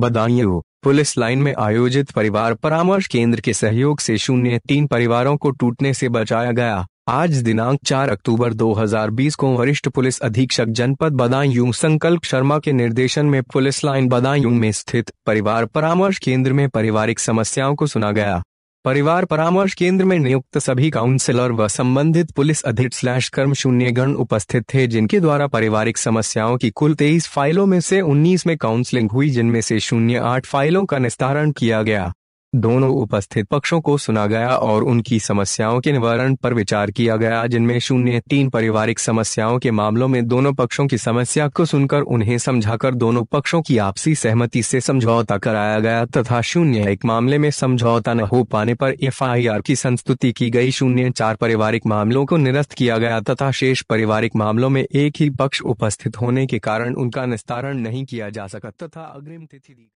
Badaun police line में आयोजित परिवार परामर्श केंद्र के सहयोग से शून्य तीन परिवारों को टूटने से बचाया गया आज दिनांक 4 अक्टूबर 2020 को वरिष्ठ पुलिस अधीक्षक जनपद बदायूं संकल्प शर्मा के निर्देशन में पुलिस लाइन बदायूं में स्थित परिवार परामर्श केंद्र में पारिवारिक समस्याओं को सुना गया परिवार परामर्श केंद्र में नियुक्त सभी काउंसिलर व संबंधित पुलिस अधीक्षक स्लैश कर्म शून्यगण उपस्थित थे जिनके द्वारा पारिवारिक समस्याओं की कुल तेईस फाइलों में से उन्नीस में काउंसलिंग हुई जिनमें से शून्य आठ फाइलों का निस्तारण किया गया दोनों उपस्थित पक्षों को सुना गया और उनकी समस्याओं के निवारण पर विचार किया गया जिनमें शून्य तीन पारिवारिक समस्याओं के मामलों में दोनों पक्षों की समस्या को सुनकर उन्हें समझाकर दोनों पक्षों की आपसी सहमति से समझौता कराया गया तथा शून्य एक मामले में समझौता न हो पाने पर एफ की संस्तुति की गई शून्य चार पारिवारिक मामलों को निरस्त किया गया तथा शेष पारिवारिक मामलों में एक ही पक्ष उपस्थित होने के कारण उनका निस्तारण नहीं किया जा सका तथा अग्रिम तिथि दी